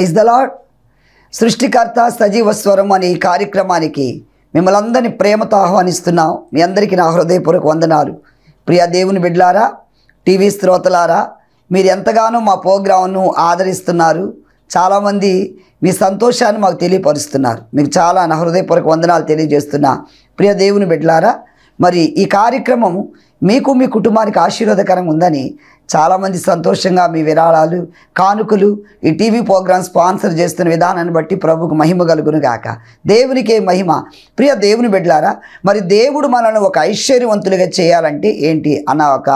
praise the సృష్టికర్త సజీవ స్వరం అనే ఈ కార్యక్రమానికి మిమ్మల్ని అందరినీ ప్రేమతో ఆహ్వానిస్తున్నాం మీ అందరికీ నా హృదయపూర్వక వందనాలు ప్రియా దేవుని బిడ్లారా టీవీ శ్రోతలారా మీరు ఎంతగానో మా ప్రోగ్రాంను ఆదరిస్తున్నారు చాలామంది మీ సంతోషాన్ని మాకు తెలియపరుస్తున్నారు మీకు చాలా నా హృదయపూర్వక వందనాలు తెలియజేస్తున్నా ప్రియ దేవుని బిడ్లారా మరి ఈ కార్యక్రమం మీకు మీ కుటుంబానికి ఆశీర్వాదకరంగా ఉందని చాలామంది సంతోషంగా మీ విరాళాలు కానుకలు ఈ టీవీ ప్రోగ్రామ్ స్పాన్సర్ చేస్తున్న విధానాన్ని బట్టి ప్రభుకు మహిమ కలుగును గాక దేవునికే మహిమ ప్రియ దేవుని బిడ్డలారా మరి దేవుడు మనల్ని ఒక ఐశ్వర్యవంతులుగా చేయాలంటే ఏంటి అన్న ఒక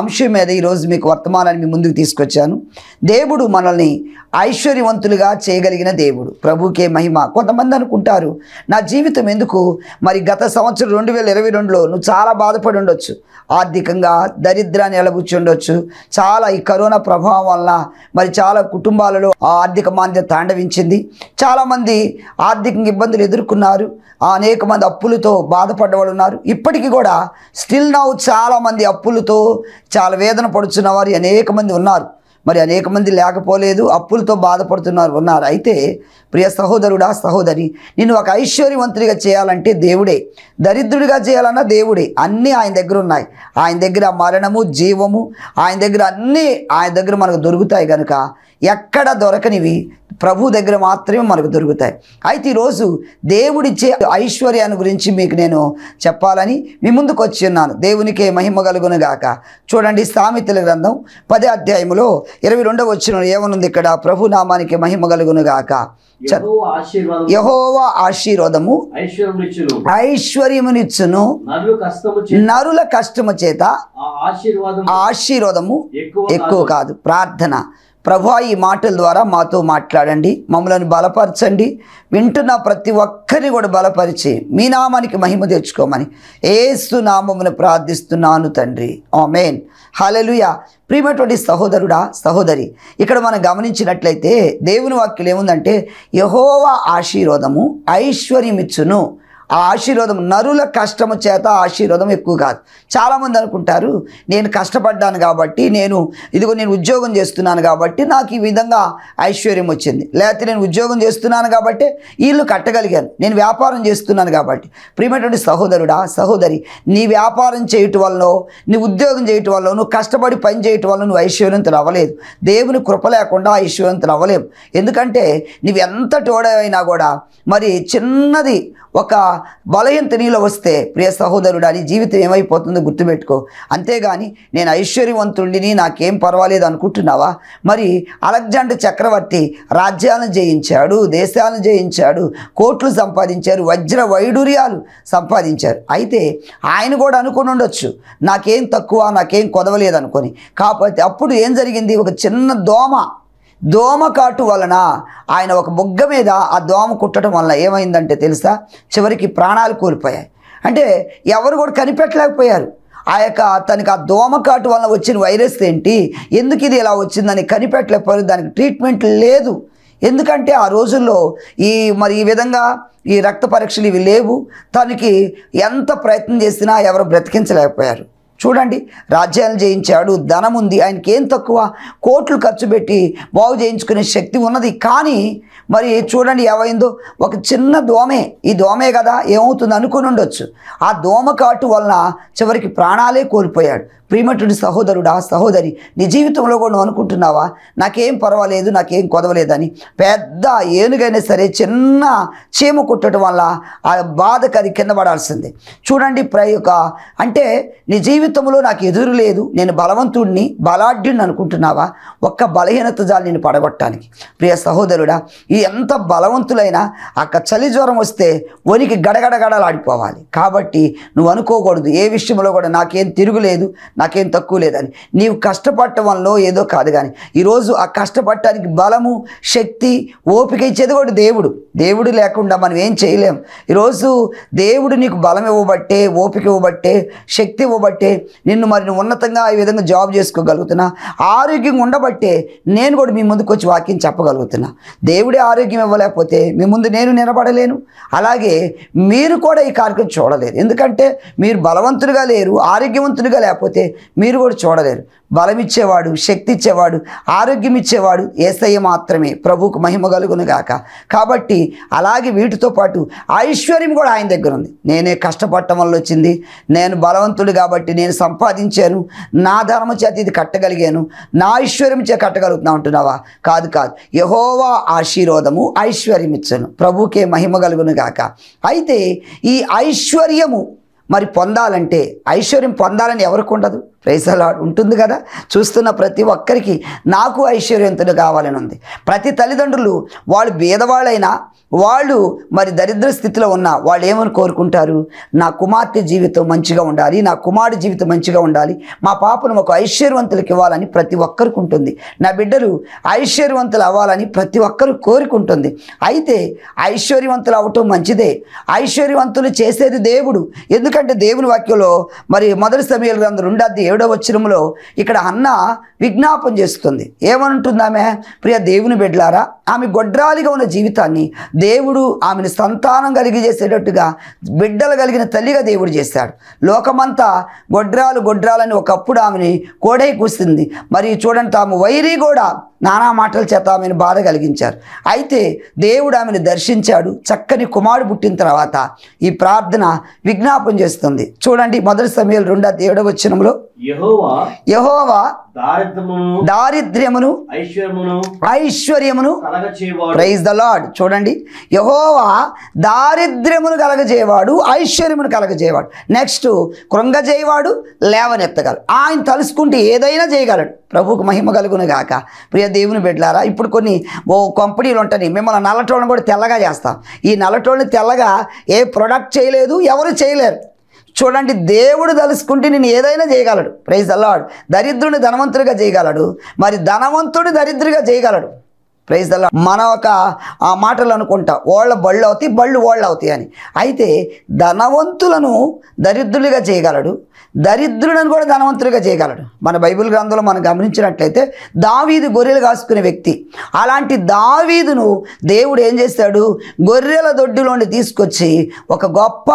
అంశం మీద ఈరోజు మీకు వర్తమానాన్ని మీ ముందుకు తీసుకొచ్చాను దేవుడు మనల్ని ఐశ్వర్యవంతులుగా చేయగలిగిన దేవుడు ప్రభుకే మహిమ కొంతమంది అనుకుంటారు నా జీవితం ఎందుకు మరి గత సంవత్సరం రెండు వేల ఇరవై రెండులో నువ్వు చాలా బాధపడి ఉండొచ్చు ఆర్థికంగా దరిద్రాన్ని ఎలబుచ్చి ఉండొచ్చు చాలా ఈ కరోనా ప్రభావం వలన మరి చాలా కుటుంబాలలో ఆర్థిక మాంద్యత తాండవించింది చాలామంది ఆర్థికంగా ఇబ్బందులు ఎదుర్కొన్నారు అనేక మంది అప్పులతో బాధపడ్డవాళ్ళు ఉన్నారు ఇప్పటికీ కూడా స్టిల్ నౌ చాలామంది అప్పులతో చాలా వేదన పడుతున్న వారు అనేక మంది ఉన్నారు మరి అనేక మంది లేకపోలేదు అప్పులతో బాధపడుతున్నారు ఉన్నారు అయితే ప్రియ సహోదరుడా సహోదరి నేను ఒక ఐశ్వర్యవంతుడిగా చేయాలంటే దేవుడే దరిద్రుడిగా చేయాలన్నా దేవుడే అన్నీ ఆయన దగ్గర ఉన్నాయి ఆయన దగ్గర మరణము జీవము ఆయన దగ్గర అన్నీ ఆయన దగ్గర మనకు దొరుకుతాయి కనుక ఎక్కడ దొరకనివి ప్రభు దగ్గర మాత్రమే మనకు దొరుకుతాయి అయితే ఈరోజు దేవుడిచ్చే ఐశ్వర్యాన్ని గురించి మీకు నేను చెప్పాలని మీ ముందుకు వచ్చి ఉన్నాను దేవునికే మహిమ కలుగును గాక చూడండి సామెతల గ్రంథం పదే అధ్యాయంలో ఇరవై రెండవ వచ్చిన ఏమనుంది ఇక్కడ ప్రభు నామానికి మహిమ కలుగును గాక యహోవా ఆశీర్వాదము ఐశ్వర్యమునిచ్చును నరుల కష్టము చేత ఆశీర్వాదము ఎక్కువ కాదు ప్రార్థన ప్రభా ఈ మాటల ద్వారా మాతో మాట్లాడండి మమ్మల్ని బలపరచండి వింటున్న ప్రతి ఒక్కరిని కూడా బలపరిచి మీ నామానికి మహిమ తెచ్చుకోమని ఏసు నామమును ప్రార్థిస్తున్నాను తండ్రి ఆ మేన్ హలలుయ ప్రియమటువంటి సహోదరుడా సహోదరి ఇక్కడ మనం గమనించినట్లయితే దేవుని వాక్యులు ఏముందంటే యహోవా ఆశీర్వాదము ఐశ్వర్యమిచ్చును ఆ ఆశీర్వాదం నరుల కష్టము చేత ఆశీర్వాదం ఎక్కువ కాదు చాలామంది అనుకుంటారు నేను కష్టపడ్డాను కాబట్టి నేను ఇదిగో నేను ఉద్యోగం చేస్తున్నాను కాబట్టి నాకు ఈ విధంగా ఐశ్వర్యం వచ్చింది లేకపోతే నేను ఉద్యోగం చేస్తున్నాను కాబట్టి ఇల్లు కట్టగలిగాను నేను వ్యాపారం చేస్తున్నాను కాబట్టి ప్రియమైనటువంటి సహోదరుడా సహోదరి నీ వ్యాపారం చేయటం వల్ల నీ ఉద్యోగం చేయటం వల్ల నువ్వు కష్టపడి పని చేయటం వల్ల నువ్వు ఐశ్వర్యంతులు అవ్వలేదు దేవుని కృప లేకుండా ఐశ్వర్యంతులు అవ్వలేవు ఎందుకంటే నువ్వు ఎంత టోడైనా కూడా మరి చిన్నది ఒక బలహీనత నీలో వస్తే ప్రియ సహోదరుడు అని జీవితం ఏమైపోతుందో గుర్తుపెట్టుకో అంతేగాని నేను ఐశ్వర్యవంతుడిని నాకేం పర్వాలేదు అనుకుంటున్నావా మరి అలెగ్జాండర్ చక్రవర్తి రాజ్యాలను జయించాడు దేశాలను జయించాడు కోట్లు సంపాదించారు వజ్ర వైడూర్యాలు సంపాదించారు అయితే ఆయన కూడా అనుకుని ఉండొచ్చు నాకేం తక్కువ నాకేం కొదవలేదు అనుకొని కాకపోతే అప్పుడు ఏం జరిగింది ఒక చిన్న దోమ దోమకాటు వలన ఆయన ఒక బొగ్గ మీద ఆ దోమ కుట్టడం వలన ఏమైందంటే తెలుసా చివరికి ప్రాణాలు కోల్పోయాయి అంటే ఎవరు కూడా కనిపెట్టలేకపోయారు ఆ యొక్క తనకి ఆ దోమకాటు వలన వచ్చిన వైరస్ ఏంటి ఎందుకు ఇది ఇలా వచ్చిందని కనిపెట్టలేకపోయారు దానికి ట్రీట్మెంట్ లేదు ఎందుకంటే ఆ రోజుల్లో ఈ మరి ఈ విధంగా ఈ రక్త పరీక్షలు ఇవి లేవు తనకి ఎంత ప్రయత్నం చేసినా ఎవరు బ్రతికించలేకపోయారు చూడండి రాజ్యాలు జయించాడు ధనం ఉంది ఆయనకి ఏం తక్కువ కోట్లు ఖర్చు పెట్టి బాగు చేయించుకునే శక్తి ఉన్నది కానీ మరి చూడండి ఏమైందో ఒక చిన్న దోమే ఈ దోమే కదా ఏమవుతుంది అనుకుని ఉండొచ్చు ఆ దోమ కాటు వలన చివరికి ప్రాణాలే కోల్పోయాడు ప్రియమటుడి సహోదరుడా సహోదరి నీ జీవితంలో కూడా నువ్వు అనుకుంటున్నావా నాకేం పర్వాలేదు నాకేం కొదవలేదని పెద్ద ఏనుగైనా సరే చిన్న చీమ కుట్టడం వల్ల ఆ బాధకు అది కింద పడాల్సిందే చూడండి ప్ర అంటే నీ జీవితంలో నాకు ఎదురు లేదు నేను బలవంతుడిని బలాఢ్యుని అనుకుంటున్నావా ఒక్క బలహీనత జాలి నేను పడగొట్టడానికి ప్రియ సహోదరుడా ఈ ఎంత బలవంతులైనా అక్క చలి జ్వరం వస్తే వనికి గడగడగడలాడిపోవాలి కాబట్టి నువ్వు అనుకోకూడదు ఏ విషయంలో కూడా నాకేం తిరుగులేదు నాకేం తక్కువ లేదని నీవు కష్టపడటం వల్ల ఏదో కాదు కానీ ఈరోజు ఆ కష్టపడటానికి బలము శక్తి ఓపిక ఇచ్చేది కూడా దేవుడు దేవుడు లేకుండా మనం ఏం చేయలేం ఈరోజు దేవుడు నీకు బలం ఇవ్వబట్టే ఓపిక ఇవ్వబట్టే శక్తి ఇవ్వబట్టే నిన్ను మరి ఉన్నతంగా ఈ విధంగా జాబ్ చేసుకోగలుగుతున్నా ఆరోగ్యంగా ఉండబట్టే నేను కూడా మీ ముందుకు వచ్చి వాక్యం చెప్పగలుగుతున్నా దేవుడే ఆరోగ్యం ఇవ్వలేకపోతే మీ ముందు నేను నిలబడలేను అలాగే మీరు కూడా ఈ కార్యక్రమం చూడలేరు ఎందుకంటే మీరు బలవంతులుగా లేరు ఆరోగ్యవంతులుగా లేకపోతే మీరు కూడా చూడలేరు బలమిచ్చేవాడు శక్తి ఇచ్చేవాడు ఆరోగ్యం ఇచ్చేవాడు ఏసయ్య మాత్రమే ప్రభువుకు మహిమ కలుగును గాక కాబట్టి అలాగే వీటితో పాటు ఐశ్వర్యం కూడా ఆయన దగ్గర ఉంది నేనే కష్టపడటం వల్ల వచ్చింది నేను బలవంతుడు కాబట్టి నేను సంపాదించాను నా ధర్మ చేతి ఇది కట్టగలిగాను నా ఐశ్వర్యం చే కట్టగలుగుతున్నా ఉంటున్నావా కాదు కాదు యహోవా ఆశీర్వాదము ఐశ్వర్యం ఇచ్చాను ప్రభుకే మహిమ కలుగును గాక అయితే ఈ ఐశ్వర్యము మరి పొందాలంటే ఐశ్వర్యం పొందాలని ఎవరికి ఉండదు ప్రైసలా ఉంటుంది కదా చూస్తున్న ప్రతి ఒక్కరికి నాకు ఐశ్వర్యవంతుడు కావాలని ఉంది ప్రతి తల్లిదండ్రులు వాళ్ళు భేదవాళ్ళైనా వాళ్ళు మరి దరిద్ర స్థితిలో ఉన్న వాళ్ళు ఏమని కోరుకుంటారు నా కుమార్తె జీవితం మంచిగా ఉండాలి నా కుమారుడు జీవితం మంచిగా ఉండాలి మా పాపను ఒక ఐశ్వర్యవంతులకు ఇవ్వాలని ప్రతి ఒక్కరికి ఉంటుంది నా బిడ్డలు ఐశ్వర్యవంతులు అవ్వాలని ప్రతి ఒక్కరు కోరుకుంటుంది అయితే ఐశ్వర్యవంతులు అవటం మంచిదే ఐశ్వర్యవంతులు చేసేది దేవుడు ఎందుకంటే ఎందుకంటే దేవుని వాక్యంలో మరి మొదటి సమయంలో గ్రంథం రెండాది ఏడో వచ్చినములో ఇక్కడ అన్న విజ్ఞాపం చేస్తుంది ఏమంటుంది ఆమె ప్రియ దేవుని బిడ్డలారా ఆమె గొడ్రాలిగా ఉన్న జీవితాన్ని దేవుడు ఆమెను సంతానం కలిగి చేసేటట్టుగా బిడ్డలు కలిగిన తల్లిగా దేవుడు చేశాడు లోకమంతా గొడ్రాలు గొడ్రాలని ఒకప్పుడు ఆమెని కోడై కూసింది మరి చూడండి తాము వైరీ కూడా నానా మాటల చేత ఆమెను బాధ కలిగించారు అయితే దేవుడు ఆమెను దర్శించాడు చక్కని కుమారుడు పుట్టిన తర్వాత ఈ ప్రార్థన విజ్ఞాపం చేస్తుంది చూడండి మొదటి సమయంలో రెండో దేవుడ వచ్చినంలో యహోవా దారిద్ర్యమును ఐశ్వర్యమును ప్రైజ్ ద లాడ్ చూడండి యహోవా దారిద్ర్యమును కలగజేవాడు ఐశ్వర్యమును కలగజేయవాడు నెక్స్ట్ కృంగజేయవాడు లేవనెత్తగలడు ఆయన తలుసుకుంటే ఏదైనా చేయగలడు ప్రభుకు మహిమ కలుగును గాక ప్రియ దేవుని బిడ్డలారా ఇప్పుడు కొన్ని ఓ కంపెనీలు ఉంటాయి మిమ్మల్ని నల్లటోళ్ళని కూడా తెల్లగా చేస్తాం ఈ నల్లటోళ్ళని తెల్లగా ఏ ప్రొడక్ట్ చేయలేదు ఎవరు చేయలేరు చూడండి దేవుడు తలుసుకుంటే నేను ఏదైనా చేయగలడు ప్రైజ్ అల్లాడు దరిద్రుని ధనవంతుడిగా చేయగలడు మరి ధనవంతుడు దరిద్రుగా చేయగలడు ప్రైజ్ దల్లా మన ఒక ఆ మాటలు అనుకుంటా వాళ్ళ బళ్ళు అవుతాయి బళ్ళు ఓళ్ళు అవుతాయి అని అయితే ధనవంతులను దరిద్రులుగా చేయగలడు దరిద్రులను కూడా ధనవంతులుగా చేయగలడు మన బైబిల్ గ్రంథంలో మనం గమనించినట్లయితే దావీదు గొర్రెలు కాసుకునే వ్యక్తి అలాంటి దావీదును దేవుడు ఏం చేస్తాడు గొర్రెల దొడ్డులోండి తీసుకొచ్చి ఒక గొప్ప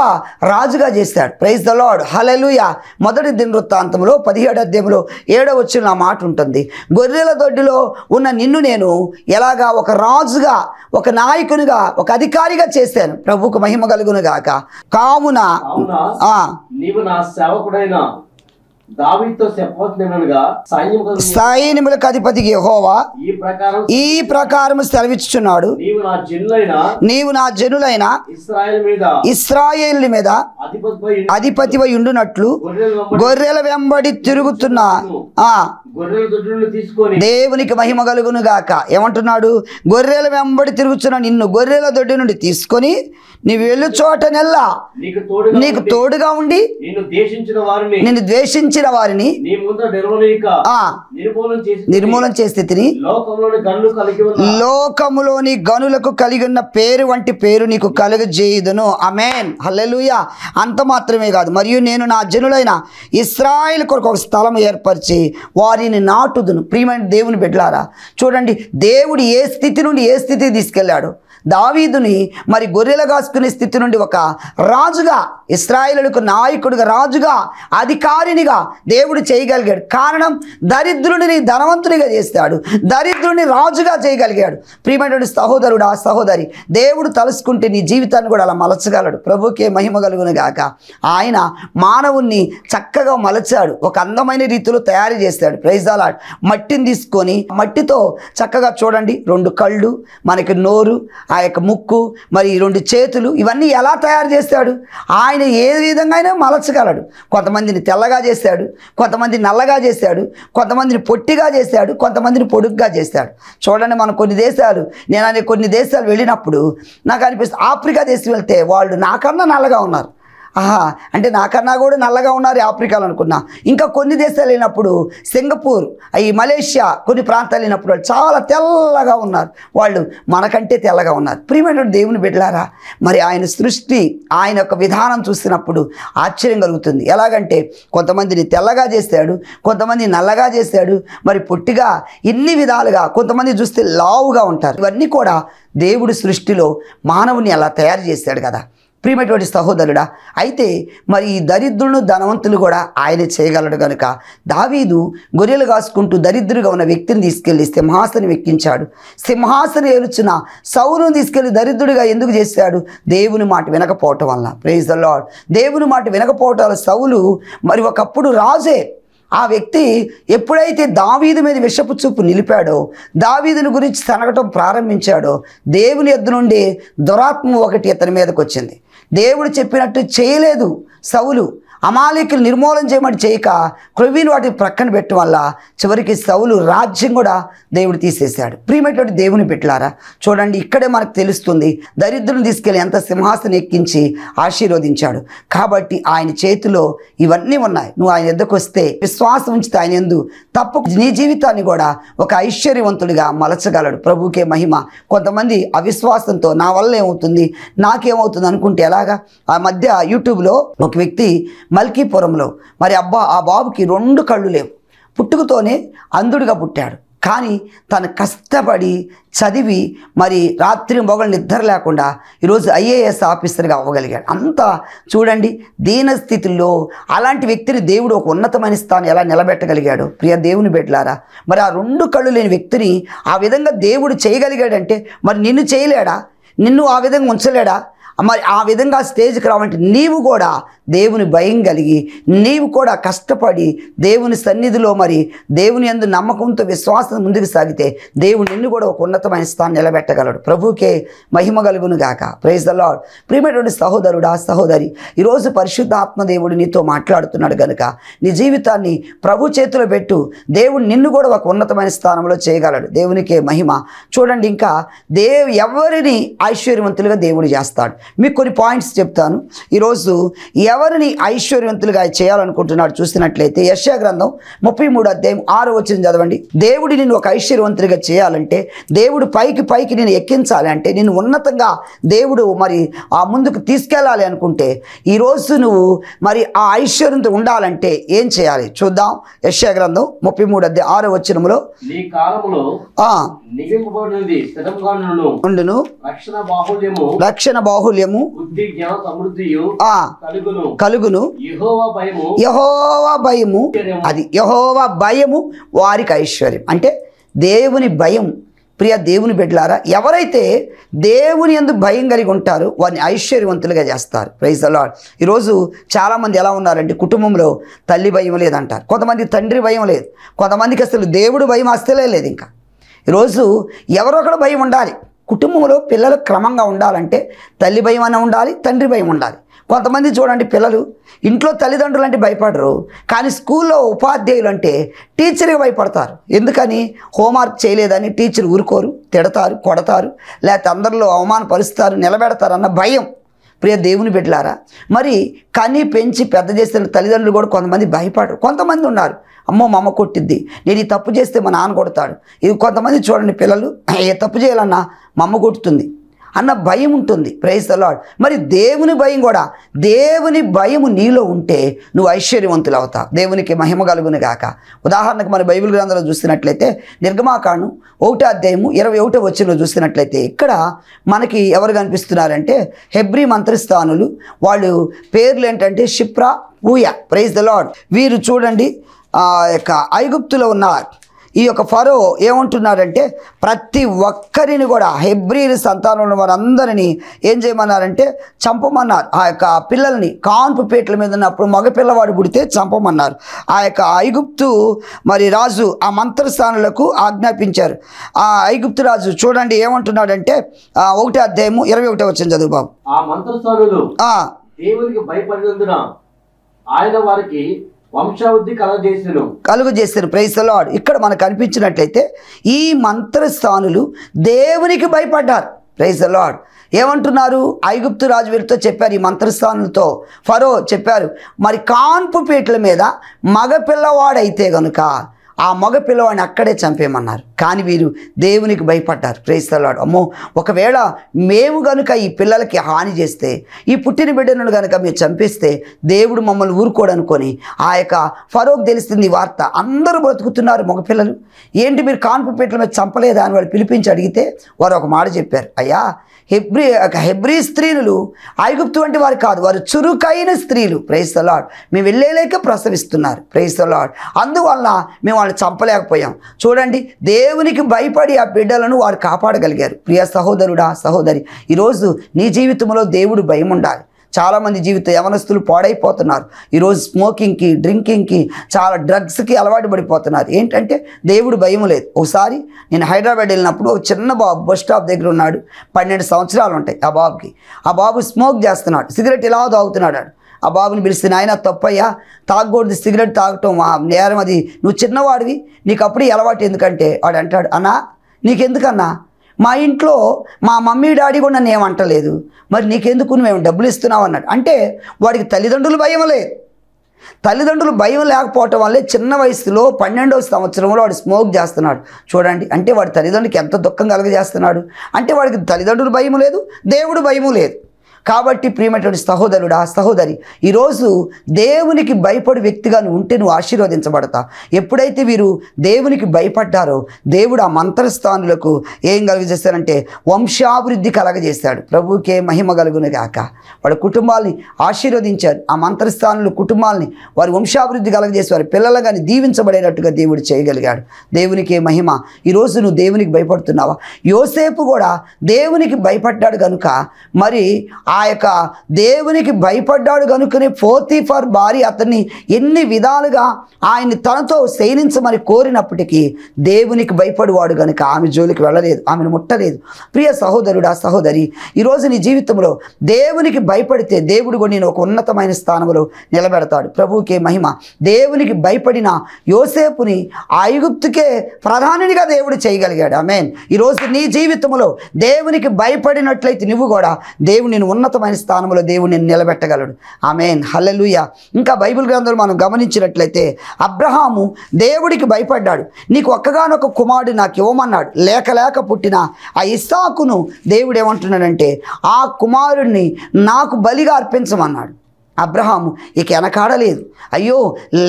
రాజుగా చేస్తాడు ప్రైజ్ ద లాడ్ హలలుయ మొదటి దినవృత్తాంతంలో పదిహేడు అధ్యయంలో ఏడో వచ్చిన మాట ఉంటుంది గొర్రెల దొడ్డిలో ఉన్న నిన్ను నేను ఎలాగా ఒక రాజుగా ఒక నాయకునిగా ఒక అధికారిగా చేశాను ప్రభుకు మహిమ కలుగునుగాక గాక కావున నీవు నా సేవకుడైనా దావీతో అధిపతి యహోవా ఈ ప్రకారం సెలవిస్తున్నాడు సెలవిచ్చుచున్నాడు నీవు నా జనులైన నీవు ఇస్రాయేల్ మీద అధిపతి ఉండునట్లు గొర్రెల వెంబడి తిరుగుతున్న ఆ దేవునికి మహిమ కలుగును గాక ఏమంటున్నాడు గొర్రెల వెంబడి తిరుగుతున్న నిన్ను గొర్రెల దొడ్డి నుండి తీసుకొని నీవు వెళ్ళు చోట నెల్లా నీకు తోడుగా ఉండి నిన్ను ద్వేషించిన వారిని నిన్ను దూషించిన వారిని నిర్మూలన చే స్థితిని లోకములోని గనులకు కలిగి ఉన్న పేరు వంటి పేరు నీకు కలుగజేయుదును అమేన్ హల్లెలుయ అంత మాత్రమే కాదు మరియు నేను నా జనులైన ఇస్రాయిల్ కొరకు ఒక స్థలం ఏర్పరిచి వారిని నాటుదును ప్రియమైన దేవుని బిడ్డలారా చూడండి దేవుడు ఏ స్థితి నుండి ఏ స్థితికి తీసుకెళ్ళాడు దావీదుని మరి గొర్రెల కాసుకునే స్థితి నుండి ఒక రాజుగా ఇస్రాయిలకు నాయకుడిగా రాజుగా అధికారినిగా దేవుడు చేయగలిగాడు కారణం దరిద్రుడిని ధనవంతునిగా చేస్తాడు దరిద్రుని రాజుగా చేయగలిగాడు ప్రియమైనటువంటి సహోదరుడు ఆ సహోదరి దేవుడు తలుసుకుంటే నీ జీవితాన్ని కూడా అలా మలచగలడు ప్రభుకే మహిమ కలుగును గాక ఆయన మానవుణ్ణి చక్కగా మలచాడు ఒక అందమైన రీతిలో తయారు చేస్తాడు ప్రైజాలాడ్ మట్టిని తీసుకొని మట్టితో చక్కగా చూడండి రెండు కళ్ళు మనకి నోరు ఆ యొక్క ముక్కు మరి ఈ రెండు చేతులు ఇవన్నీ ఎలా తయారు చేస్తాడు ఆయన ఏ విధంగా అయినా మలచగలడు కొంతమందిని తెల్లగా చేస్తాడు కొంతమందిని నల్లగా చేస్తాడు కొంతమందిని పొట్టిగా చేస్తాడు కొంతమందిని పొడుగ్గా చేస్తాడు చూడండి మనం కొన్ని దేశాలు నేను అనే కొన్ని దేశాలు వెళ్ళినప్పుడు నాకు అనిపిస్తుంది ఆఫ్రికా దేశం వెళ్తే వాళ్ళు నాకన్నా నల్లగా ఉన్నారు ఆహా అంటే నాకన్నా కూడా నల్లగా ఉన్నారు ఆఫ్రికాలు అనుకున్నా ఇంకా కొన్ని దేశాలు వెళ్ళినప్పుడు సింగపూర్ ఈ మలేషియా కొన్ని ప్రాంతాలు వెళ్ళినప్పుడు చాలా తెల్లగా ఉన్నారు వాళ్ళు మనకంటే తెల్లగా ఉన్నారు ప్రియమైనటువంటి దేవుని బిడ్డలారా మరి ఆయన సృష్టి ఆయన యొక్క విధానం చూసినప్పుడు ఆశ్చర్యం కలుగుతుంది ఎలాగంటే కొంతమందిని తెల్లగా చేశాడు కొంతమంది నల్లగా చేశాడు మరి పొట్టిగా ఇన్ని విధాలుగా కొంతమంది చూస్తే లావుగా ఉంటారు ఇవన్నీ కూడా దేవుడి సృష్టిలో మానవుని అలా తయారు చేశాడు కదా ప్రియమైనటువంటి సహోదరుడా అయితే మరి ఈ దరిద్రులను ధనవంతులు కూడా ఆయన చేయగలడు కనుక దావీదు గొర్రెలు కాసుకుంటూ దరిద్రుగా ఉన్న వ్యక్తిని తీసుకెళ్లి సింహాసనం ఎక్కించాడు సింహాసనం ఏలుచున్న సౌరును తీసుకెళ్లి దరిద్రుడిగా ఎందుకు చేశాడు దేవుని మాట వినకపోవటం వల్ల ప్రేజ్ ద లాడ్ దేవుని మాట వినకపోవటం వల్ల సౌలు మరి ఒకప్పుడు రాజే ఆ వ్యక్తి ఎప్పుడైతే దావీదు మీద విషపు చూపు నిలిపాడో దావీదుని గురించి తనగటం ప్రారంభించాడో దేవుని ఎద్దు నుండి దురాత్మ ఒకటి అతని మీదకి వచ్చింది దేవుడు చెప్పినట్టు చేయలేదు సౌలు అమాలికులు నిర్మూలన చేయమని చేయక క్రొవ్విని వాటిని ప్రక్కన పెట్టడం వల్ల చివరికి సౌలు రాజ్యం కూడా దేవుడు తీసేశాడు ప్రియమైనటువంటి దేవుని పెట్టారా చూడండి ఇక్కడే మనకు తెలుస్తుంది దరిద్రుని తీసుకెళ్ళి ఎంత సింహాసనం ఎక్కించి ఆశీర్వదించాడు కాబట్టి ఆయన చేతిలో ఇవన్నీ ఉన్నాయి నువ్వు ఆయన ఎద్దకు వస్తే విశ్వాసం ఉంచితే ఆయన ఎందు తప్పు నీ జీవితాన్ని కూడా ఒక ఐశ్వర్యవంతుడిగా మలచగలడు ప్రభుకే మహిమ కొంతమంది అవిశ్వాసంతో నా వల్ల ఏమవుతుంది నాకేమవుతుంది అనుకుంటే ఎలాగా ఆ మధ్య యూట్యూబ్లో ఒక వ్యక్తి మల్కీపురంలో మరి అబ్బా ఆ బాబుకి రెండు కళ్ళు లేవు పుట్టుకతోనే అంధుడిగా పుట్టాడు కానీ తను కష్టపడి చదివి మరి రాత్రి మొగలు నిద్ర లేకుండా ఈరోజు ఐఏఎస్ ఆఫీసర్గా అవ్వగలిగాడు అంతా చూడండి దీనస్థితిలో అలాంటి వ్యక్తిని దేవుడు ఒక ఉన్నతమైన స్థానం ఎలా నిలబెట్టగలిగాడు ప్రియ దేవుని బిడ్డలారా మరి ఆ రెండు కళ్ళు లేని వ్యక్తిని ఆ విధంగా దేవుడు చేయగలిగాడంటే మరి నిన్ను చేయలేడా నిన్ను ఆ విధంగా ఉంచలేడా మరి ఆ విధంగా స్టేజ్కి రావాలంటే నీవు కూడా దేవుని భయం కలిగి నీవు కూడా కష్టపడి దేవుని సన్నిధిలో మరి దేవుని ఎందు నమ్మకంతో విశ్వాసం ముందుకు సాగితే దేవుని నిన్ను కూడా ఒక ఉన్నతమైన స్థానం నిలబెట్టగలడు ప్రభుకే మహిమ కలుగును గాక ప్రైజ్ ద లాడ్ ప్రియమైనటువంటి సహోదరుడా సహోదరి ఈరోజు పరిశుద్ధాత్మ దేవుడు నీతో మాట్లాడుతున్నాడు కనుక నీ జీవితాన్ని ప్రభు చేతిలో పెట్టు దేవుని నిన్ను కూడా ఒక ఉన్నతమైన స్థానంలో చేయగలడు దేవునికే మహిమ చూడండి ఇంకా దేవు ఎవరిని ఐశ్వర్యవంతులుగా దేవుడు చేస్తాడు మీకు కొన్ని పాయింట్స్ చెప్తాను ఈరోజు ఎవరిని ఐశ్వర్యవంతులుగా చేయాలనుకుంటున్నాడు చూసినట్లయితే యశ్యా గ్రంథం ముప్పై మూడు అధ్యాయం ఆరు వచ్చింది చదవండి దేవుడి నేను ఒక ఐశ్వర్యవంతుడిగా చేయాలంటే దేవుడు పైకి పైకి నేను ఎక్కించాలి అంటే నేను ఉన్నతంగా దేవుడు మరి ఆ ముందుకు తీసుకెళ్ళాలి అనుకుంటే ఈరోజు నువ్వు మరి ఆ ఐశ్వర్యంతో ఉండాలంటే ఏం చేయాలి చూద్దాం యశ్యా గ్రంథం ముప్పై మూడు అధ్యాయం ఆరు వచ్చినములో ఉండును రక్షణ బాహుళ్యము బాహుల్యము కలుగును యహోవా భయము అది యహోవా భయము వారికి ఐశ్వర్యం అంటే దేవుని భయం ప్రియ దేవుని బిడ్డలారా ఎవరైతే దేవుని ఎందు భయం కలిగి ఉంటారో వారిని ఐశ్వర్యవంతులుగా చేస్తారు ప్రైజ్ అలా ఈరోజు చాలామంది ఎలా ఉన్నారంటే కుటుంబంలో తల్లి భయం లేదంటారు కొంతమంది తండ్రి భయం లేదు కొంతమందికి అసలు దేవుడు భయం అస్తలే లేదు ఇంకా ఈరోజు ఎవరొకడు భయం ఉండాలి కుటుంబంలో పిల్లలు క్రమంగా ఉండాలంటే తల్లి భయం అని ఉండాలి తండ్రి భయం ఉండాలి కొంతమంది చూడండి పిల్లలు ఇంట్లో తల్లిదండ్రులు అంటే భయపడరు కానీ స్కూల్లో ఉపాధ్యాయులు అంటే టీచర్కి భయపడతారు ఎందుకని హోంవర్క్ చేయలేదని టీచర్ ఊరుకోరు తిడతారు కొడతారు లేకపోతే అందరిలో అవమానపరుస్తారు నిలబెడతారు అన్న భయం ప్రియ దేవుని బిడ్డలారా మరి కానీ పెంచి పెద్ద చేసిన తల్లిదండ్రులు కూడా కొంతమంది భయపడరు కొంతమంది ఉన్నారు అమ్మో మా అమ్మ కొట్టిద్ది నేను ఈ తప్పు చేస్తే మా నాన్న కొడతాడు ఇది కొంతమంది చూడండి పిల్లలు ఏ తప్పు చేయాలన్నా మా అమ్మ కొట్టుతుంది అన్న భయం ఉంటుంది ప్రైజ్ ద లాడ్ మరి దేవుని భయం కూడా దేవుని భయము నీలో ఉంటే నువ్వు ఐశ్వర్యవంతులు అవుతావు దేవునికి మహిమ కలుగుని కాక ఉదాహరణకు మన బైబిల్ గ్రంథంలో చూసినట్లయితే నిర్గమాకాను ఒకటో అధ్యాయము ఇరవై ఒకటో వచ్చిన చూసినట్లయితే ఇక్కడ మనకి ఎవరు కనిపిస్తున్నారంటే హెబ్రి మంత్రిస్థానులు వాళ్ళు పేర్లు ఏంటంటే క్షిప్ర పూయ ప్రైజ్ ద లాడ్ వీరు చూడండి యొక్క ఐగుప్తులో ఉన్నారు ఈ యొక్క ఫరో ఏమంటున్నారంటే ప్రతి ఒక్కరిని కూడా హెబ్రిల్ సంతానంలో వారందరినీ ఏం చేయమన్నారంటే చంపమన్నారు ఆ యొక్క పిల్లల్ని కాన్పు పేట్ల మీద ఉన్నప్పుడు మగపిల్లవాడు పుడితే చంపమన్నారు ఆ యొక్క ఐగుప్తు మరి రాజు ఆ మంత్రస్థానులకు ఆజ్ఞాపించారు ఆ ఐగుప్తు రాజు చూడండి ఏమంటున్నాడంటే ఒకటే అధ్యాయము ఇరవై ఒకటే వచ్చింది చదువు బాబు ఆ మంత్రస్థానులు దేవునికి భయపడినందున ఆయన వారికి కలుగు చేస్తారు ప్రైస్ లాడ్ ఇక్కడ మనకు కనిపించినట్లయితే ఈ మంత్రస్థానులు దేవునికి భయపడ్డారు ప్రైస్ లాడ్ ఏమంటున్నారు ఐగుప్తు రాజు వీరితో చెప్పారు ఈ మంత్రస్థానులతో ఫరో చెప్పారు మరి కాన్పు పీటల మీద మగపిల్లవాడైతే గనుక ఆ మగ పిల్లవాడిని అక్కడే చంపేయమన్నారు కానీ వీరు దేవునికి భయపడ్డారు ప్రేస్తలాడు అమ్మో ఒకవేళ మేము గనుక ఈ పిల్లలకి హాని చేస్తే ఈ పుట్టిన బిడ్డను గనుక మేము చంపిస్తే దేవుడు మమ్మల్ని ఊరుకోడనుకొని ఆ యొక్క ఫరోక్ తెలుస్తుంది వార్త అందరూ బ్రతుకుతున్నారు మగపిల్లలు ఏంటి మీరు కాన్పు పెట్టిన మీద చంపలేదా అని వాళ్ళు పిలిపించి అడిగితే వారు ఒక మాట చెప్పారు అయ్యా హెబ్రి హెబ్రి స్త్రీలు ఐగుప్తు వంటి వారు కాదు వారు చురుకైన స్త్రీలు ప్రైస్తలాడ్ మేము వెళ్ళేలేక ప్రసవిస్తున్నారు ప్రైస్తలాడ్ అందువల్ల మేము వాళ్ళని చంపలేకపోయాం చూడండి దేవునికి భయపడి ఆ బిడ్డలను వారు కాపాడగలిగారు ప్రియ సహోదరుడా సహోదరి ఈరోజు నీ జీవితంలో దేవుడు భయం ఉండాలి చాలామంది జీవిత యవనస్తులు పాడైపోతున్నారు ఈరోజు స్మోకింగ్కి డ్రింకింగ్కి చాలా డ్రగ్స్కి అలవాటు పడిపోతున్నారు ఏంటంటే దేవుడు భయం లేదు ఒకసారి నేను హైదరాబాద్ వెళ్ళినప్పుడు ఒక చిన్న బాబు బస్ స్టాప్ దగ్గర ఉన్నాడు పన్నెండు సంవత్సరాలు ఉంటాయి ఆ బాబుకి ఆ బాబు స్మోక్ చేస్తున్నాడు సిగరెట్ ఇలా తాగుతున్నాడు ఆ బాబుని పిలిస్తే నాయన తప్పయ్యా తాగకూడదు సిగరెట్ తాగటం మా నేరం అది నువ్వు చిన్నవాడివి నీకు అప్పుడే అలవాటు ఎందుకంటే వాడు అంటాడు అన్నా నీకెందుకన్నా మా ఇంట్లో మా మమ్మీ డాడీ కూడా నన్ను ఏమంటలేదు మరి నీకెందుకు మేము డబ్బులు ఇస్తున్నావు అన్నాడు అంటే వాడికి తల్లిదండ్రులు భయం లేదు తల్లిదండ్రులు భయం లేకపోవటం వల్లే చిన్న వయసులో పన్నెండవ సంవత్సరంలో వాడు స్మోక్ చేస్తున్నాడు చూడండి అంటే వాడి తల్లిదండ్రులకి ఎంత దుఃఖం కలగజేస్తున్నాడు అంటే వాడికి తల్లిదండ్రులు భయం లేదు దేవుడు భయము లేదు కాబట్టి ప్రియమైనటువంటి సహోదరుడు ఆ సహోదరి ఈరోజు దేవునికి భయపడి వ్యక్తిగా ఉంటే నువ్వు ఆశీర్వదించబడతా ఎప్పుడైతే వీరు దేవునికి భయపడ్డారో దేవుడు ఆ మంత్రస్థానులకు ఏం కలుగజేస్తారంటే వంశాభివృద్ధి కలగజేస్తాడు ప్రభుకే మహిమ కలుగును గాక వాడు కుటుంబాల్ని ఆశీర్వదించారు ఆ మంత్రస్థానులు కుటుంబాల్ని వారి వంశాభివృద్ధి కలగజేసి వారి పిల్లలు కానీ దీవించబడేటట్టుగా దేవుడు చేయగలిగాడు దేవునికే మహిమ ఈరోజు నువ్వు దేవునికి భయపడుతున్నావా యోసేపు కూడా దేవునికి భయపడ్డాడు కనుక మరి ఆ యొక్క దేవునికి భయపడ్డాడు కనుకనే ఫర్ భార్య అతన్ని ఎన్ని విధాలుగా ఆయన్ని తనతో శయనించమని కోరినప్పటికీ దేవునికి భయపడివాడు కనుక ఆమె జోలికి వెళ్ళలేదు ఆమెను ముట్టలేదు ప్రియ సహోదరుడా సహోదరి ఈరోజు నీ జీవితంలో దేవునికి భయపడితే దేవుడు కూడా నేను ఒక ఉన్నతమైన స్థానంలో నిలబెడతాడు ప్రభుకే మహిమ దేవునికి భయపడిన యోసేపుని ఐగుప్తుకే ప్రధానినిగా దేవుడు చేయగలిగాడు ఆమెన్ ఈరోజు నీ జీవితంలో దేవునికి భయపడినట్లయితే నువ్వు కూడా దేవుడిని ఉన్నతమైన స్థానంలో దేవుణ్ణి నిలబెట్టగలడు ఆమెన్ హల్లెలుయ ఇంకా బైబిల్ గ్రంథాలు మనం గమనించినట్లయితే అబ్రహాము దేవుడికి భయపడ్డాడు నీకు ఒక్కగానొక కుమారుడు నాకు ఇవ్వమన్నాడు లేక లేక పుట్టిన ఆ ఇస్సాకును దేవుడు ఏమంటున్నాడంటే ఆ కుమారుడిని నాకు బలిగా అర్పించమన్నాడు అబ్రహాము ఇక వెనకాడలేదు అయ్యో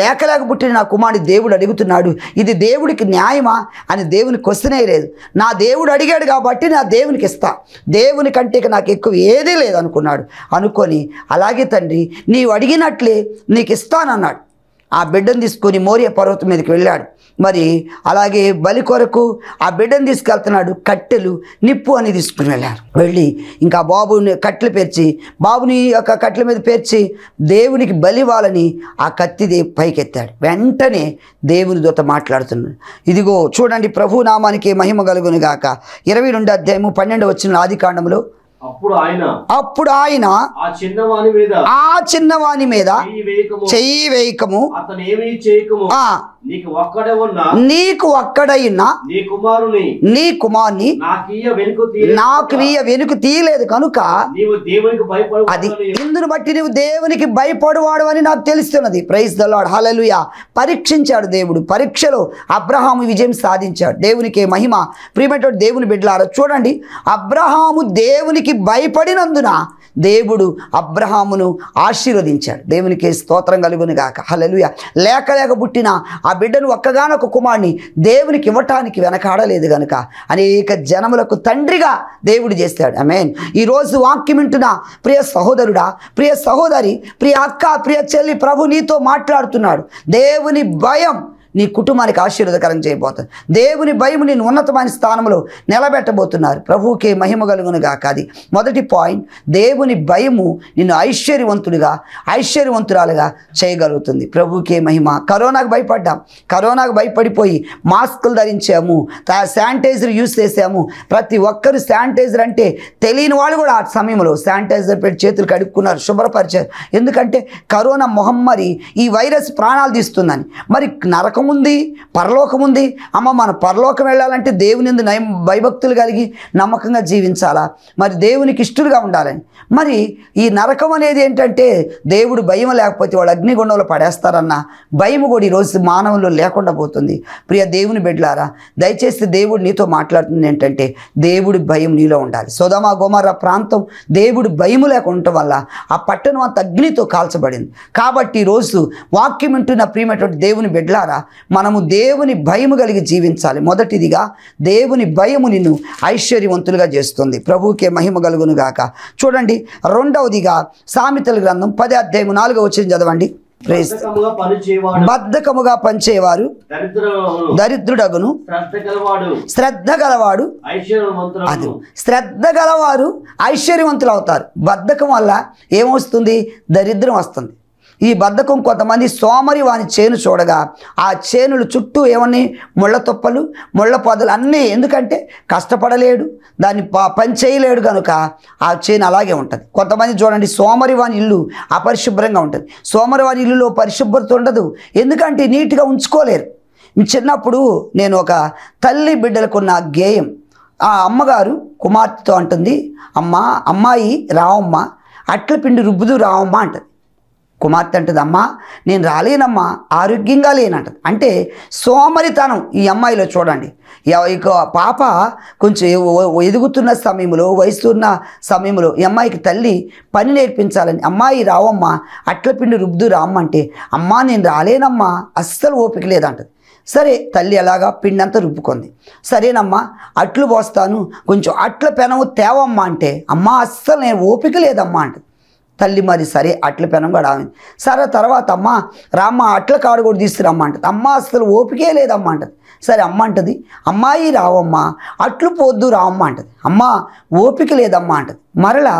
లేకలేక పుట్టిన నా కుమారుడు దేవుడు అడుగుతున్నాడు ఇది దేవుడికి న్యాయమా అని దేవుని క్వశ్చనే లేదు నా దేవుడు అడిగాడు కాబట్టి నా దేవునికి ఇస్తా దేవుని కంటే నాకు ఎక్కువ ఏదీ లేదనుకున్నాడు అనుకొని అలాగే తండ్రి నీవు అడిగినట్లే నీకు ఇస్తానన్నాడు ఆ బిడ్డను తీసుకొని మోరియ పర్వతం మీదకి వెళ్ళాడు మరి అలాగే బలి కొరకు ఆ బిడ్డను తీసుకెళ్తున్నాడు కట్టెలు నిప్పు అని తీసుకుని వెళ్ళారు వెళ్ళి ఇంకా బాబుని కట్టెలు పేర్చి బాబుని యొక్క కట్టెల మీద పేర్చి దేవునికి బలివ్వాలని ఆ కత్తి పైకెత్తాడు వెంటనే దేవుని దూత మాట్లాడుతున్నాడు ఇదిగో చూడండి ప్రభు నామానికి మహిమ కలుగునిగాక గాక ఇరవై రెండు అధ్యాయము పన్నెండు వచ్చిన ఆది కాండంలో అప్పుడు ఆయన ఆ చిన్నవాణి మీద చెయ్యి వేయకము నీకు ఒక్కడైనా నీ కుమారుని నాకు వెనుక తీయలేదు కనుక అది ఇందును బట్టి నువ్వు దేవునికి భయపడవాడు అని నాకు తెలుస్తున్నది ప్రైజ్ దల్లాడు హలలుయ పరీక్షించాడు దేవుడు పరీక్షలో అబ్రహాము విజయం సాధించాడు దేవునికి మహిమ ప్రియమైనటువంటి దేవుని బిడ్డలారా చూడండి అబ్రహాము దేవునికి భయపడినందున దేవుడు అబ్రహామును ఆశీర్వదించాడు దేవునికి స్తోత్రం కలుగును గాక హలలుయ లేక లేక పుట్టిన ఆ బిడ్డను ఒక్కగానొక కుమారుని దేవునికి ఇవ్వటానికి వెనకాడలేదు గనుక అనేక జనములకు తండ్రిగా దేవుడు చేస్తాడు ఐ మీన్ ఈరోజు వాక్యం వింటున్న ప్రియ సహోదరుడా ప్రియ సహోదరి ప్రియ అక్క ప్రియ చెల్లి ప్రభు నీతో మాట్లాడుతున్నాడు దేవుని భయం నీ కుటుంబానికి ఆశీర్వదకరం చేయబోతుంది దేవుని భయము నేను ఉన్నతమైన స్థానంలో నిలబెట్టబోతున్నారు ప్రభువుకే మహిమ కలుగును గాక అది మొదటి పాయింట్ దేవుని భయము నిన్ను ఐశ్వర్యవంతుడిగా ఐశ్వర్యవంతురాలుగా చేయగలుగుతుంది ప్రభుకే మహిమ కరోనాకు భయపడ్డాం కరోనాకు భయపడిపోయి మాస్కులు ధరించాము శానిటైజర్ యూస్ చేసాము ప్రతి ఒక్కరు శానిటైజర్ అంటే తెలియని వాళ్ళు కూడా ఆ సమయంలో శానిటైజర్ పెట్టి చేతులు కడుక్కున్నారు శుభ్రపరిచారు ఎందుకంటే కరోనా మహమ్మారి ఈ వైరస్ ప్రాణాలు తీస్తుందని మరి నరకం లోకం ఉంది పరలోకం ఉంది అమ్మ మన పరలోకం వెళ్ళాలంటే దేవుని నయం భయభక్తులు కలిగి నమ్మకంగా జీవించాలా మరి దేవునికి ఇష్టలుగా ఉండాలని మరి ఈ నరకం అనేది ఏంటంటే దేవుడు భయం లేకపోతే వాళ్ళు అగ్నిగుండంలో పడేస్తారన్న భయం కూడా ఈరోజు మానవులు లేకుండా పోతుంది ప్రియ దేవుని బిడ్డలారా దయచేసి దేవుడు నీతో మాట్లాడుతుంది ఏంటంటే దేవుడి భయం నీలో ఉండాలి సోదమా గోమార ప్రాంతం దేవుడు భయం లేకుండా వల్ల ఆ పట్టణం అంత అగ్నితో కాల్చబడింది కాబట్టి ఈరోజు వాక్యం వింటున్న ప్రియమైనటువంటి దేవుని బిడ్డలారా మనము దేవుని భయము కలిగి జీవించాలి మొదటిదిగా దేవుని భయము నిన్ను ఐశ్వర్యవంతులుగా చేస్తుంది ప్రభువుకే మహిమ కలుగును గాక చూడండి రెండవదిగా సామెతల గ్రంథం పది అధ్యాయం నాలుగో వచ్చిన చదవండి బద్ధకముగా పనిచేవారు దరిద్రుడగును శ్రద్ధ గలవాడు అది శ్రద్ధ గలవారు ఐశ్వర్యవంతులు అవుతారు బద్ధకం వల్ల ఏమొస్తుంది దరిద్రం వస్తుంది ఈ బద్ధకం కొంతమంది సోమరి వాని చేను చూడగా ఆ చేనులు చుట్టూ ఏమని ముళ్ళ తుప్పలు ముళ్ళ పొదలు అన్నీ ఎందుకంటే కష్టపడలేడు దాన్ని పని చేయలేడు కనుక ఆ చేను అలాగే ఉంటుంది కొంతమంది చూడండి సోమరి వాని ఇల్లు అపరిశుభ్రంగా ఉంటుంది సోమరి వాని ఇల్లులో పరిశుభ్రత ఉండదు ఎందుకంటే నీట్గా ఉంచుకోలేరు చిన్నప్పుడు నేను ఒక తల్లి బిడ్డలకున్న గేయం ఆ అమ్మగారు కుమార్తెతో అంటుంది అమ్మ అమ్మాయి రావమ్మ అట్ల పిండి రుబ్బుదు రావమ్మ అంటుంది కుమార్తె అంటుంది అమ్మా నేను రాలేనమ్మా ఆరోగ్యంగా లేనంటది అంటే సోమరితనం ఈ అమ్మాయిలో చూడండి ఇక పాప కొంచెం ఎదుగుతున్న సమయంలో వయసున్న సమయంలో ఈ అమ్మాయికి తల్లి పని నేర్పించాలని అమ్మాయి రావమ్మా అట్ల పిండి రుబ్దు రామ్మంటే అమ్మా నేను రాలేనమ్మా అస్సలు ఓపిక లేదంటది సరే తల్లి పిండి పిండంతా రుబ్బుకుంది సరేనమ్మా అట్లు పోస్తాను కొంచెం అట్ల పెనవు తేవమ్మా అంటే అమ్మ అస్సలు నేను ఓపిక లేదమ్మా అంటది తల్లి మరి సరే అట్ల పెనం కూడా ఆమె సరే తర్వాత అమ్మ రామ్మ అట్ల కాడు కూడా తీసుకురమ్మ అంటది అమ్మ అసలు ఓపికే లేదమ్మ అంటది సరే అమ్మ అంటది అమ్మాయి రావమ్మ అట్లు పోద్దు రామ్మ అంటది అమ్మ ఓపిక లేదమ్మ అంటది మరలా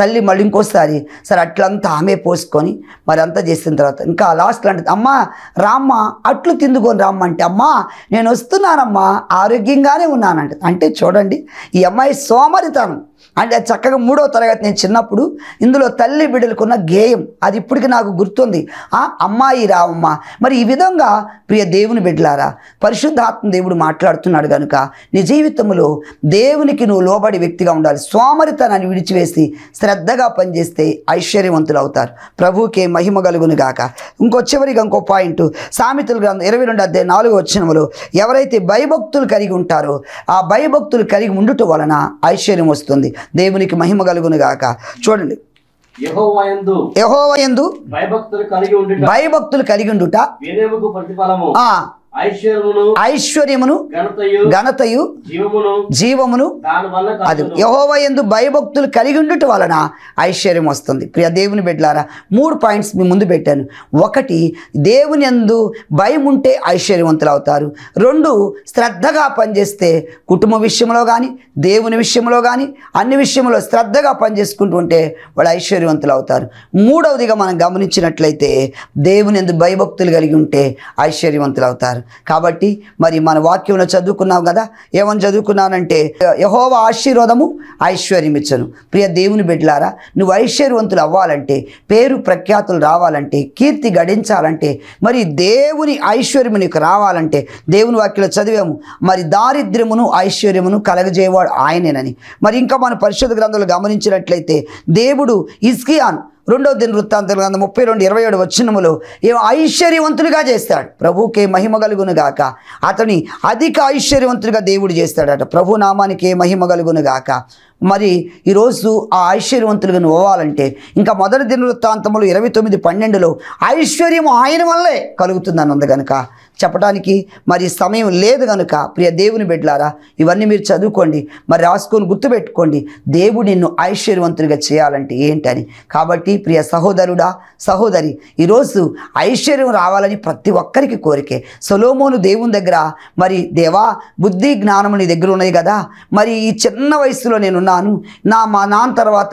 తల్లి మళ్ళీ ఇంకోసారి సరే అట్లంతా ఆమె పోసుకొని మరి అంతా చేసిన తర్వాత ఇంకా లాస్ట్ అంటది అమ్మ రామ్మ అట్లు తిందుకొని రామ్మ అంటే అమ్మ నేను వస్తున్నానమ్మా ఆరోగ్యంగానే ఉన్నానంట అంటే చూడండి ఈ అమ్మాయి సోమరితనం అంటే చక్కగా మూడో తరగతి నేను చిన్నప్పుడు ఇందులో తల్లి బిడ్డలకున్న గేయం అది ఇప్పటికి నాకు గుర్తుంది ఆ అమ్మాయి రావమ్మ మరి ఈ విధంగా ప్రియ దేవుని బిడ్డలారా పరిశుద్ధాత్మ దేవుడు మాట్లాడుతున్నాడు కనుక నీ జీవితంలో దేవునికి నువ్వు లోబడి వ్యక్తిగా ఉండాలి సోమరితనాన్ని విడిచివేసి శ్రద్ధగా పనిచేస్తే ఐశ్వర్యవంతులు అవుతారు ప్రభుకే మహిమ కలుగును గాక ఇంకో చివరిగా ఇంకో పాయింట్ సామెతలు గ్రంథం ఇరవై రెండు అధ్యాయ నాలుగు వచ్చినములు ఎవరైతే భయభక్తులు కలిగి ఉంటారో ఆ భయభక్తులు కలిగి ఉండుట వలన ఐశ్వర్యం వస్తుంది దేవునికి మహిమ కలుగును గాక చూడండి భయభక్తులు కలిగి ఉండుట ఐశ్వర్యమును ఘనతయు జీవమును అది యహోవ ఎందు భయభక్తులు కలిగి ఉండటం వలన ఐశ్వర్యం వస్తుంది ప్రియ దేవుని బిడ్డలారా మూడు పాయింట్స్ మీ ముందు పెట్టాను ఒకటి దేవుని ఎందు భయం ఉంటే ఐశ్వర్యవంతులు అవుతారు రెండు శ్రద్ధగా పనిచేస్తే కుటుంబ విషయంలో కానీ దేవుని విషయంలో కానీ అన్ని విషయంలో శ్రద్ధగా పనిచేసుకుంటూ ఉంటే వాళ్ళు ఐశ్వర్యవంతులు అవుతారు మూడవదిగా మనం గమనించినట్లయితే దేవుని ఎందు భయభక్తులు కలిగి ఉంటే ఐశ్వర్యవంతులు అవుతారు కాబట్టి మరి మన వాక్యంలో చదువుకున్నాం కదా ఏమని చదువుకున్నానంటే యహోవ ఆశీర్వాదము ఐశ్వర్యమిచ్చను ప్రియ దేవుని బిడ్డలారా నువ్వు ఐశ్వర్యవంతులు అవ్వాలంటే పేరు ప్రఖ్యాతులు రావాలంటే కీర్తి గడించాలంటే మరి దేవుని ఐశ్వర్యము నీకు రావాలంటే దేవుని వాక్యంలో చదివాము మరి దారిద్ర్యమును ఐశ్వర్యమును కలగజేవాడు ఆయనేనని మరి ఇంకా మన పరిశుద్ధ గ్రంథాలు గమనించినట్లయితే దేవుడు ఇస్కియాన్ రెండవ దిన వృత్తాంతుల గ్రంథం ముప్పై రెండు ఇరవై ఏడు వచ్చినములు ఐశ్వర్యవంతులుగా చేస్తాడు ప్రభుకే మహిమ గాక అతని అధిక ఐశ్వర్యవంతులుగా దేవుడు చేస్తాడట ప్రభు నామానికి మహిమ గాక మరి ఈరోజు ఆ ఐశ్వర్యవంతులుగా నువ్వాలంటే ఇంకా మొదటి దినవృత్తాంతములు ఇరవై తొమ్మిది పన్నెండులో ఐశ్వర్యం ఆయన వల్లే కలుగుతుందని ఉంది కనుక చెప్పడానికి మరి సమయం లేదు కనుక ప్రియ దేవుని బిడ్డలారా ఇవన్నీ మీరు చదువుకోండి మరి రాసుకొని గుర్తుపెట్టుకోండి దేవుడు నిన్ను ఐశ్వర్యవంతుడిగా చేయాలంటే ఏంటని కాబట్టి ప్రియ సహోదరుడా సహోదరి ఈరోజు ఐశ్వర్యం రావాలని ప్రతి ఒక్కరికి కోరికే సొలోమోను దేవుని దగ్గర మరి దేవా బుద్ధి జ్ఞానము నీ దగ్గర ఉన్నాయి కదా మరి ఈ చిన్న వయసులో నేనున్నా ఉన్నాను నా మా నాన్న తర్వాత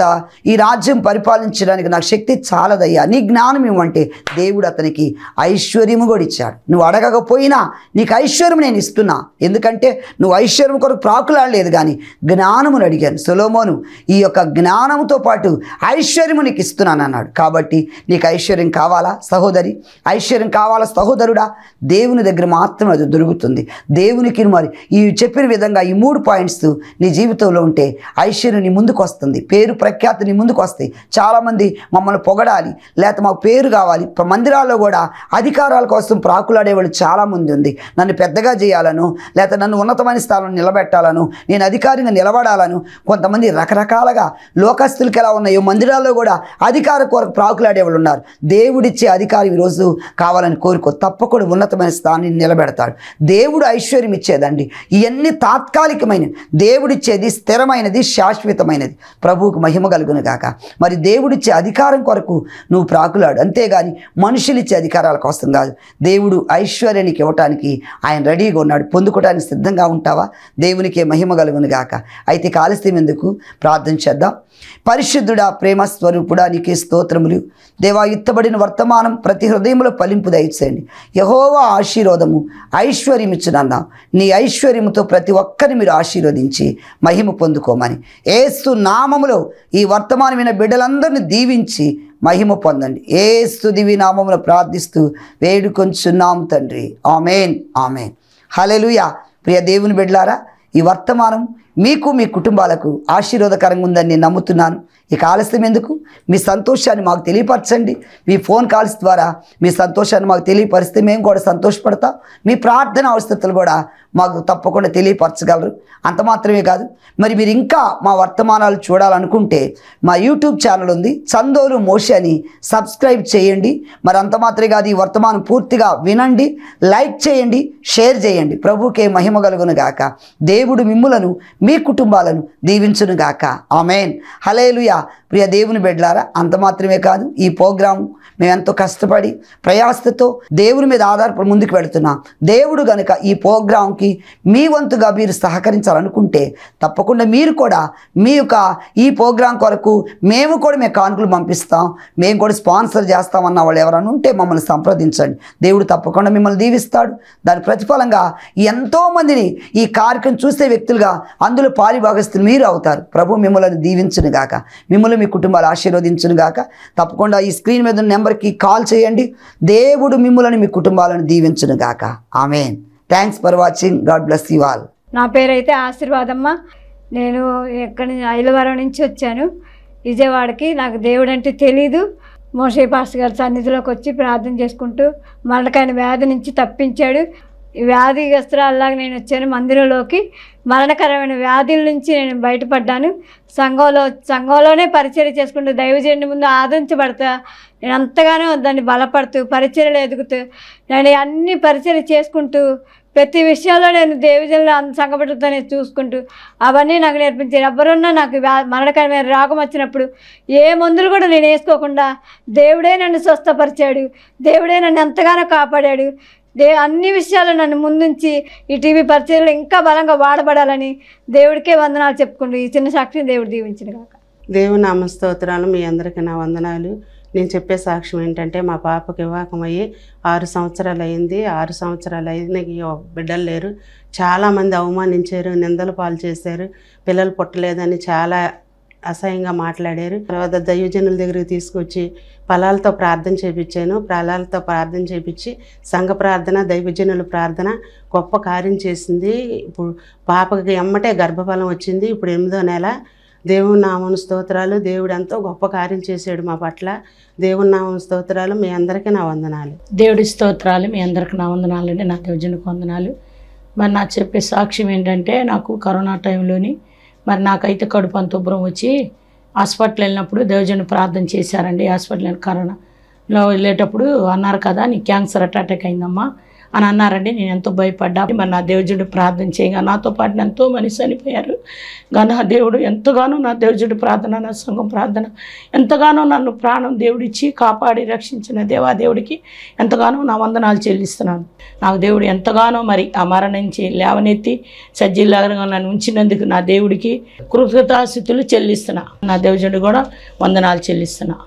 ఈ రాజ్యం పరిపాలించడానికి నాకు శక్తి చాలదయ్యా నీ జ్ఞానం ఇవ్వంటే దేవుడు అతనికి ఐశ్వర్యము కూడా ఇచ్చాడు నువ్వు అడగకపోయినా నీకు ఐశ్వర్యం నేను ఇస్తున్నా ఎందుకంటే నువ్వు ఐశ్వర్యం కొరకు ప్రాకులాడలేదు కానీ జ్ఞానమును అడిగాను సులోమోను ఈ యొక్క జ్ఞానంతో పాటు ఐశ్వర్యము నీకు ఇస్తున్నాను అన్నాడు కాబట్టి నీకు ఐశ్వర్యం కావాలా సహోదరి ఐశ్వర్యం కావాలా సహోదరుడా దేవుని దగ్గర మాత్రమే అది దొరుకుతుంది దేవునికి మరి ఈ చెప్పిన విధంగా ఈ మూడు పాయింట్స్ నీ జీవితంలో ఉంటే ఐశ్వర్యం నీ ముందుకు వస్తుంది పేరు ప్రఖ్యాతి నీ ముందుకు వస్తాయి చాలామంది మమ్మల్ని పొగడాలి లేకపోతే మాకు పేరు కావాలి మందిరాల్లో కూడా అధికారాల కోసం ప్రాకులాడే వాళ్ళు చాలామంది ఉంది నన్ను పెద్దగా చేయాలను లేకపోతే నన్ను ఉన్నతమైన స్థానంలో నిలబెట్టాలను నేను అధికారంగా నిలబడాలను కొంతమంది రకరకాలుగా లోకస్తులకు ఎలా ఉన్నాయో మందిరాల్లో కూడా అధికార కొరకు ప్రాకులాడే వాళ్ళు ఉన్నారు దేవుడిచ్చే అధికారం ఈరోజు కావాలని కోరుకో తప్పకుండా ఉన్నతమైన స్థానాన్ని నిలబెడతాడు దేవుడు ఐశ్వర్యం ఇచ్చేదండి ఇవన్నీ తాత్కాలికమైన దేవుడిచ్చేది స్థిరమైనది శాశ్వతమైనది ప్రభువుకు మహిమ కలుగును కాక మరి దేవుడిచ్చే అధికారం కొరకు నువ్వు ప్రాకులాడు అంతేగాని మనుషులు ఇచ్చే అధికారాల కోసం కాదు దేవుడు ఐశ్వర్యానికి ఇవ్వటానికి ఆయన రెడీగా ఉన్నాడు పొందుకోవటానికి సిద్ధంగా ఉంటావా దేవునికే మహిమ కలుగును గాక అయితే కాలుస్యం ఎందుకు ప్రార్థన చేద్దాం పరిశుద్ధుడా ప్రేమ స్వరూపుడా నీకే స్తోత్రములు దేవా యుత్తబడిన వర్తమానం ప్రతి హృదయంలో పలింపు దయచేయండి యహోవా ఆశీర్వాదము ఐశ్వర్యం ఇచ్చునన్నా నీ ఐశ్వర్యముతో ప్రతి ఒక్కరిని మీరు ఆశీర్వదించి మహిమ పొందుకోమని ఏస్తు నామములో ఈ వర్తమానమైన బిడ్డలందరిని బిడ్డలందరినీ దీవించి మహిమ పొందండి ఏస్తు దివి నామములో ప్రార్థిస్తూ వేడుకొంచున్నాం తండ్రి ఆమెన్ ఆమెన్ హలెలుయా ప్రియ దేవుని బిడ్డలారా ఈ వర్తమానం మీకు మీ కుటుంబాలకు ఆశీర్వాదకరంగా ఉందని నేను నమ్ముతున్నాను ఇక ఆలస్యం ఎందుకు మీ సంతోషాన్ని మాకు తెలియపరచండి మీ ఫోన్ కాల్స్ ద్వారా మీ సంతోషాన్ని మాకు తెలియపరిస్తే మేము కూడా సంతోషపడతాం మీ ప్రార్థన అవసరతలు కూడా మాకు తప్పకుండా తెలియపరచగలరు అంత మాత్రమే కాదు మరి మీరు ఇంకా మా వర్తమానాలు చూడాలనుకుంటే మా యూట్యూబ్ ఛానల్ ఉంది చందోలు మోషి అని సబ్స్క్రైబ్ చేయండి మరి అంత మాత్రమే కాదు ఈ వర్తమానం పూర్తిగా వినండి లైక్ చేయండి షేర్ చేయండి ప్రభుకే మహిమ కలుగునగాక దేవుడు మిమ్ములను మీ కుటుంబాలను దీవించునుగాక ఆమెన్ హలేలుయ ప్రియ దేవుని బిడ్డలారా అంత మాత్రమే కాదు ఈ ప్రోగ్రాము మేమెంతో కష్టపడి ప్రయాసతో దేవుని మీద ఆధారపడి ముందుకు వెళుతున్నాం దేవుడు గనుక ఈ ప్రోగ్రాంకి మీ వంతుగా మీరు సహకరించాలనుకుంటే తప్పకుండా మీరు కూడా మీ యొక్క ఈ ప్రోగ్రాం కొరకు మేము కూడా మేము కానుకలు పంపిస్తాం మేము కూడా స్పాన్సర్ చేస్తామన్న వాళ్ళు ఎవరైనా ఉంటే మమ్మల్ని సంప్రదించండి దేవుడు తప్పకుండా మిమ్మల్ని దీవిస్తాడు దాని ప్రతిఫలంగా ఎంతోమందిని ఈ కార్యక్రమం చూసే వ్యక్తులుగా అందు అందులో పాలి భాగస్థులు మీరు అవుతారు ప్రభు మిమ్మల్ని దీవించును గాక మిమ్మల్ని మీ కుటుంబాలు ఆశీర్వదించును గాక తప్పకుండా ఈ స్క్రీన్ మీద ఉన్న నెంబర్కి కాల్ చేయండి దేవుడు మిమ్మల్ని మీ కుటుంబాలను దీవించును గాక ఆమె thanks for watching God bless you all నా పేరైతే ఆశీర్వాదమ్మ నేను ఎక్కడి ఐలవరం నుంచి వచ్చాను విజయవాడకి నాకు దేవుడు అంటే తెలీదు మోషే పాస్ గారి సన్నిధిలోకి వచ్చి ప్రార్థన చేసుకుంటూ మరణకాయన వ్యాధి నుంచి తప్పించాడు వ్యాధి వస్త్రాలలాగా నేను వచ్చాను మందిరంలోకి మరణకరమైన వ్యాధుల నుంచి నేను బయటపడ్డాను సంఘంలో సంఘంలోనే పరిచర్య చేసుకుంటూ దైవజనుడి ముందు ఆదరించబడతా నేను అంతగానో దాన్ని బలపడుతూ పరిచర్యలు ఎదుగుతూ నేను అన్ని పరిచర్య చేసుకుంటూ ప్రతి విషయంలో నేను అంత సంఘపడుతూ నేను చూసుకుంటూ అవన్నీ నాకు నేర్పించారు ఎవరున్నా నాకు మరణకరమైన రోగం వచ్చినప్పుడు ఏ మందులు కూడా నేను వేసుకోకుండా దేవుడే నన్ను స్వస్థపరిచాడు దేవుడే నన్ను ఎంతగానో కాపాడాడు దే అన్ని విషయాలు నన్ను ముందుంచి ఈ టీవీ పరిచయంలో ఇంకా బలంగా వాడబడాలని దేవుడికే వందనాలు చెప్పుకుంటూ ఈ చిన్న సాక్షిని దేవుడు దీవించిన కాక నా నామస్తోత్రాలు మీ అందరికీ నా వందనాలు నేను చెప్పే సాక్ష్యం ఏంటంటే మా పాపకి వివాహమయ్యి ఆరు సంవత్సరాలు అయింది ఆరు సంవత్సరాలు అయింది బిడ్డలు లేరు చాలామంది అవమానించారు నిందలు పాలు చేశారు పిల్లలు పుట్టలేదని చాలా అసహ్యంగా మాట్లాడారు తర్వాత దైవజనుల దగ్గరికి తీసుకొచ్చి ఫలాలతో ప్రార్థన చేపించాను ఫలాలతో ప్రార్థన చేపించి సంఘ ప్రార్థన దైవజనుల ప్రార్థన గొప్ప కార్యం చేసింది ఇప్పుడు పాపకి ఎమ్మటే గర్భఫలం వచ్చింది ఇప్పుడు ఎనిమిదో నెల దేవుని నామం స్తోత్రాలు దేవుడు ఎంతో గొప్ప కార్యం చేశాడు మా పట్ల దేవుని నామం స్తోత్రాలు మీ అందరికీ నా వందనాలు దేవుడి స్తోత్రాలు మీ అందరికీ నా వందనాలు అండి నా దేవజనుకు వందనాలు మరి నా చెప్పే సాక్ష్యం ఏంటంటే నాకు కరోనా టైంలోని మరి నాకైతే కడుపు అంత ఉబ్బరం వచ్చి హాస్పిటల్ వెళ్ళినప్పుడు దేవజన్ ప్రార్థన చేశారండి హాస్పిటల్ కరోనాలో వెళ్ళేటప్పుడు అన్నారు కదా నీకు క్యాన్సర్ అటాటాక్ అయిందమ్మా అని అన్నారండి నేను ఎంతో భయపడ్డా మరి నా దేవుజుడు ప్రార్థన చేయగా నాతో పాటు ఎంతో మంది చనిపోయారు కానీ ఆ దేవుడు ఎంతగానో నా దేవుజుడు ప్రార్థన నా సంఘం ప్రార్థన ఎంతగానో నన్ను ప్రాణం దేవుడిచ్చి కాపాడి రక్షించిన దేవా దేవుడికి ఎంతగానో నా వందనాలు చెల్లిస్తున్నాను నాకు దేవుడు ఎంతగానో మరి ఆ మరణించి లేవనెత్తి సజ్జీలాగా నన్ను ఉంచినందుకు నా దేవుడికి కృతజ్ఞతాస్థితులు చెల్లిస్తున్నా నా దేవుజుడు కూడా వందనాలు చెల్లిస్తున్నా